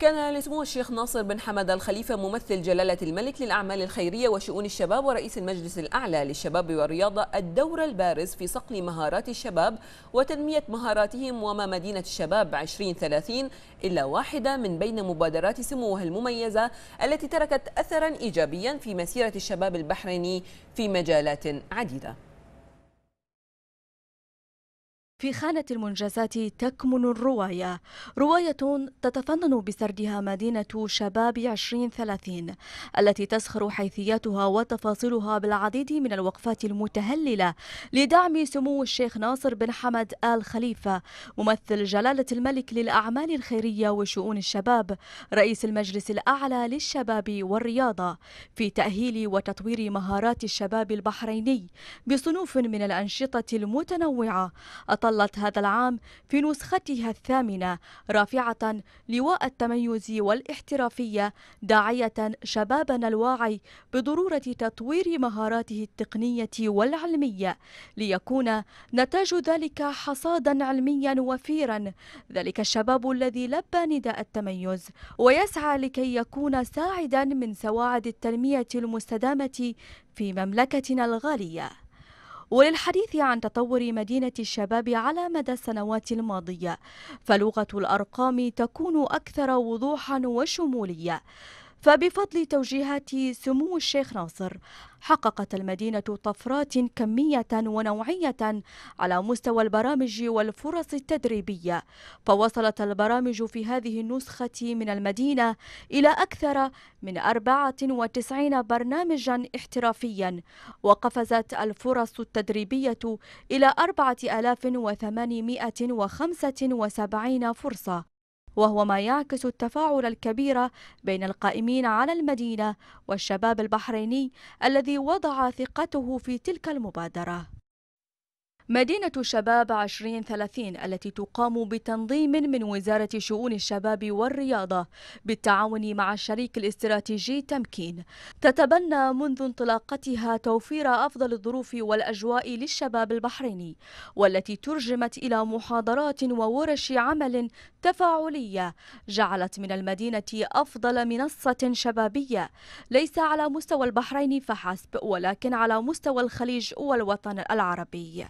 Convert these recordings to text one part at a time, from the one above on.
كان لسمو الشيخ ناصر بن حمد الخليفة ممثل جلالة الملك للأعمال الخيرية وشؤون الشباب ورئيس المجلس الأعلى للشباب والرياضة الدور البارز في صقل مهارات الشباب وتنمية مهاراتهم وما مدينة الشباب 2030 إلا واحدة من بين مبادرات سموه المميزة التي تركت أثرا إيجابيا في مسيرة الشباب البحريني في مجالات عديدة في خانة المنجزات تكمن الرواية رواية تتفنن بسردها مدينة شباب 2030 التي تسخر حيثياتها وتفاصيلها بالعديد من الوقفات المتهللة لدعم سمو الشيخ ناصر بن حمد آل خليفة ممثل جلالة الملك للأعمال الخيرية وشؤون الشباب رئيس المجلس الأعلى للشباب والرياضة في تأهيل وتطوير مهارات الشباب البحريني بصنوف من الأنشطة المتنوعة ظلت هذا العام في نسختها الثامنة رافعة لواء التميز والاحترافية داعية شبابنا الواعي بضرورة تطوير مهاراته التقنية والعلمية ليكون نتاج ذلك حصادا علميا وفيرا ذلك الشباب الذي لبى نداء التميز ويسعى لكي يكون ساعدا من سواعد التنمية المستدامة في مملكتنا الغالية وللحديث عن تطور مدينة الشباب على مدى السنوات الماضية فلغة الأرقام تكون أكثر وضوحا وشمولية فبفضل توجيهات سمو الشيخ ناصر حققت المدينة طفرات كمية ونوعية على مستوى البرامج والفرص التدريبية فوصلت البرامج في هذه النسخة من المدينة إلى أكثر من 94 برنامجا احترافيا وقفزت الفرص التدريبية إلى 4875 فرصة وهو ما يعكس التفاعل الكبير بين القائمين على المدينة والشباب البحريني الذي وضع ثقته في تلك المبادرة مدينة شباب 2030 التي تقام بتنظيم من وزارة شؤون الشباب والرياضة بالتعاون مع الشريك الاستراتيجي تمكين تتبنى منذ انطلاقتها توفير أفضل الظروف والأجواء للشباب البحريني والتي ترجمت إلى محاضرات وورش عمل تفاعلية جعلت من المدينة أفضل منصة شبابية ليس على مستوى البحرين فحسب ولكن على مستوى الخليج والوطن العربي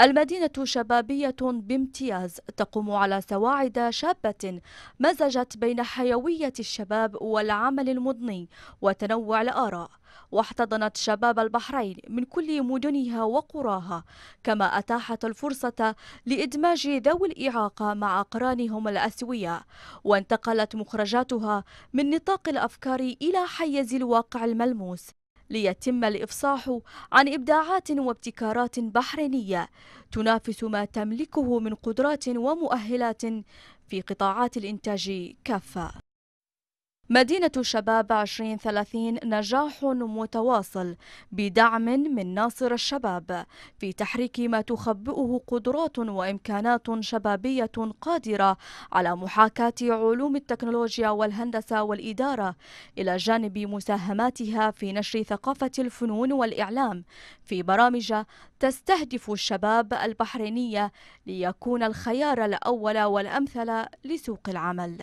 المدينة شبابية بامتياز تقوم على سواعد شابة مزجت بين حيوية الشباب والعمل المضني وتنوع الآراء واحتضنت شباب البحرين من كل مدنها وقراها كما أتاحت الفرصة لإدماج ذوي الإعاقة مع أقرانهم الأسوياء وانتقلت مخرجاتها من نطاق الأفكار إلى حيز الواقع الملموس ليتم الإفصاح عن إبداعات وابتكارات بحرينية تنافس ما تملكه من قدرات ومؤهلات في قطاعات الإنتاج كافة مدينة شباب 2030 نجاح متواصل بدعم من ناصر الشباب في تحريك ما تخبئه قدرات وإمكانات شبابية قادرة على محاكاة علوم التكنولوجيا والهندسة والإدارة إلى جانب مساهماتها في نشر ثقافة الفنون والإعلام في برامج تستهدف الشباب البحرينية ليكون الخيار الأول والأمثل لسوق العمل